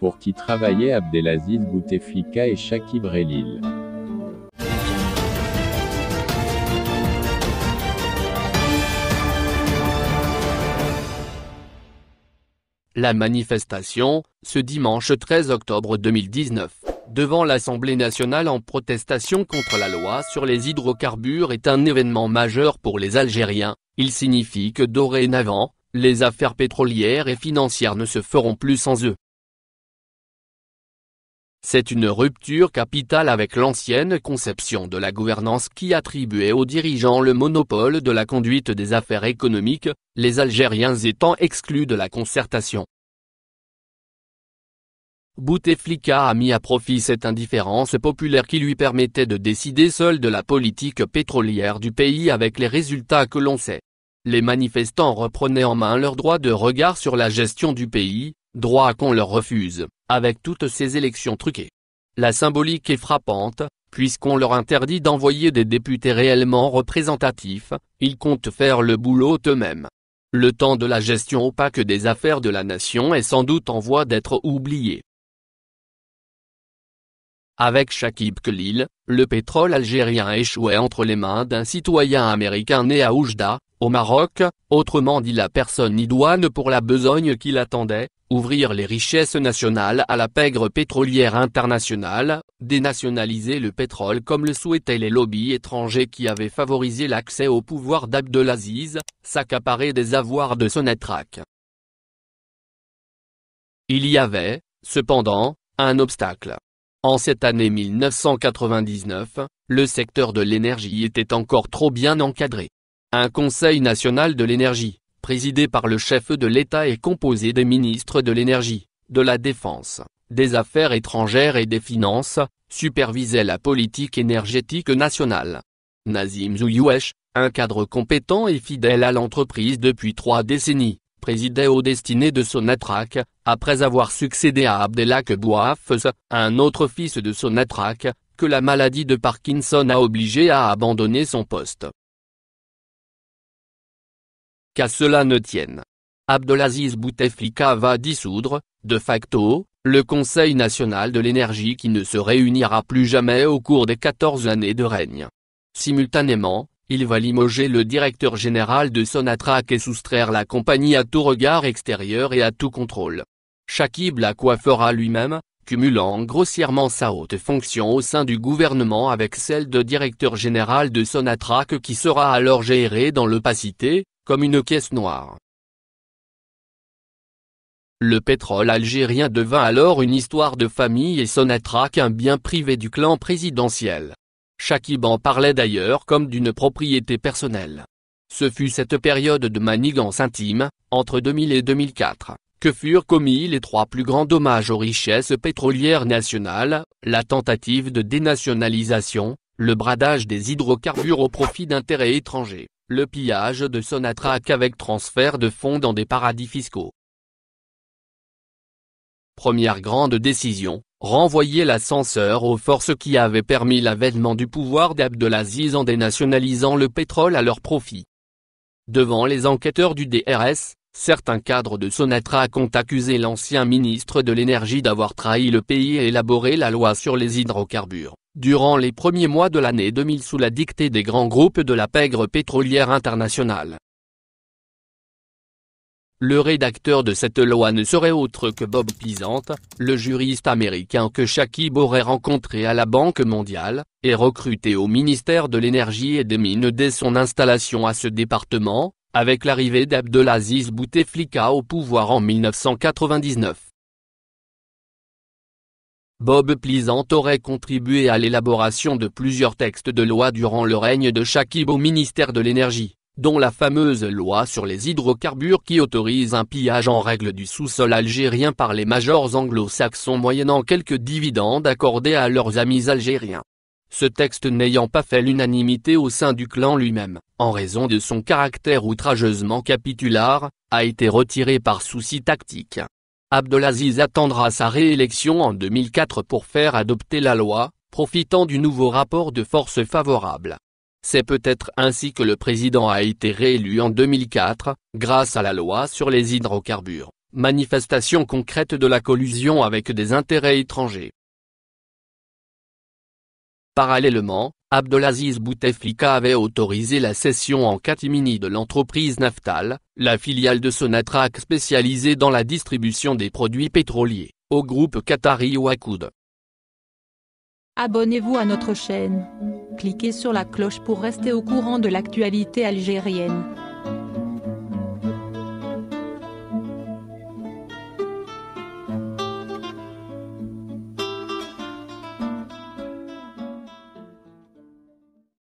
pour qui travaillaient Abdelaziz Bouteflika et Shakib Relil. La manifestation, ce dimanche 13 octobre 2019, devant l'Assemblée nationale en protestation contre la loi sur les hydrocarbures est un événement majeur pour les Algériens, il signifie que dorénavant, les affaires pétrolières et financières ne se feront plus sans eux. C'est une rupture capitale avec l'ancienne conception de la gouvernance qui attribuait aux dirigeants le monopole de la conduite des affaires économiques, les Algériens étant exclus de la concertation. Bouteflika a mis à profit cette indifférence populaire qui lui permettait de décider seul de la politique pétrolière du pays avec les résultats que l'on sait. Les manifestants reprenaient en main leur droit de regard sur la gestion du pays, droit qu'on leur refuse avec toutes ces élections truquées. La symbolique est frappante, puisqu'on leur interdit d'envoyer des députés réellement représentatifs, ils comptent faire le boulot eux-mêmes. Le temps de la gestion opaque des affaires de la nation est sans doute en voie d'être oublié. Avec Shakib Khalil, le pétrole algérien échouait entre les mains d'un citoyen américain né à Oujda, au Maroc, autrement dit la personne idoine pour la besogne qui l'attendait, ouvrir les richesses nationales à la pègre pétrolière internationale, dénationaliser le pétrole comme le souhaitaient les lobbies étrangers qui avaient favorisé l'accès au pouvoir d'Abdelaziz, s'accaparer des avoirs de son Il y avait, cependant, un obstacle. En cette année 1999, le secteur de l'énergie était encore trop bien encadré. Un Conseil national de l'énergie, Présidé par le chef de l'État et composé des ministres de l'Énergie, de la Défense, des Affaires étrangères et des Finances, supervisait la politique énergétique nationale. Nazim Zouyouesh, un cadre compétent et fidèle à l'entreprise depuis trois décennies, présidait aux destinées de Sonatrach, après avoir succédé à Abdelak Bouafs, un autre fils de Sonatrach, que la maladie de Parkinson a obligé à abandonner son poste cela ne tienne. Abdelaziz Bouteflika va dissoudre, de facto, le Conseil national de l'énergie qui ne se réunira plus jamais au cours des 14 années de règne. Simultanément, il va limoger le directeur général de Sonatrach et soustraire la compagnie à tout regard extérieur et à tout contrôle. Chakib la coiffera lui-même, cumulant grossièrement sa haute fonction au sein du gouvernement avec celle de directeur général de Sonatrach qui sera alors géré dans l'opacité, comme une caisse noire. Le pétrole algérien devint alors une histoire de famille et attraque un bien privé du clan présidentiel. Chakib en parlait d'ailleurs comme d'une propriété personnelle. Ce fut cette période de manigance intime, entre 2000 et 2004, que furent commis les trois plus grands dommages aux richesses pétrolières nationales, la tentative de dénationalisation, le bradage des hydrocarbures au profit d'intérêts étrangers, le pillage de Sonatrach avec transfert de fonds dans des paradis fiscaux. Première grande décision, renvoyer l'ascenseur aux forces qui avaient permis l'avènement du pouvoir d'Abdelaziz en dénationalisant le pétrole à leur profit. Devant les enquêteurs du DRS, certains cadres de Sonatrach ont accusé l'ancien ministre de l'énergie d'avoir trahi le pays et élaboré la loi sur les hydrocarbures durant les premiers mois de l'année 2000 sous la dictée des grands groupes de la pègre pétrolière internationale. Le rédacteur de cette loi ne serait autre que Bob Pisante, le juriste américain que Shakib aurait rencontré à la Banque mondiale, et recruté au ministère de l'Énergie et des Mines dès son installation à ce département, avec l'arrivée d'Abdelaziz Bouteflika au pouvoir en 1999. Bob Plisant aurait contribué à l'élaboration de plusieurs textes de loi durant le règne de Shakib au ministère de l'Énergie, dont la fameuse loi sur les hydrocarbures qui autorise un pillage en règle du sous-sol algérien par les majors anglo-saxons moyennant quelques dividendes accordés à leurs amis algériens. Ce texte n'ayant pas fait l'unanimité au sein du clan lui-même, en raison de son caractère outrageusement capitulaire, a été retiré par souci tactique. Abdelaziz attendra sa réélection en 2004 pour faire adopter la loi, profitant du nouveau rapport de force favorable. C'est peut-être ainsi que le président a été réélu en 2004, grâce à la loi sur les hydrocarbures, manifestation concrète de la collusion avec des intérêts étrangers. Parallèlement, Abdelaziz Bouteflika avait autorisé la cession en catimini de l'entreprise Naftal, la filiale de Sonatrach spécialisée dans la distribution des produits pétroliers, au groupe Qatari Wakoud. Abonnez-vous à notre chaîne. Cliquez sur la cloche pour rester au courant de l'actualité algérienne.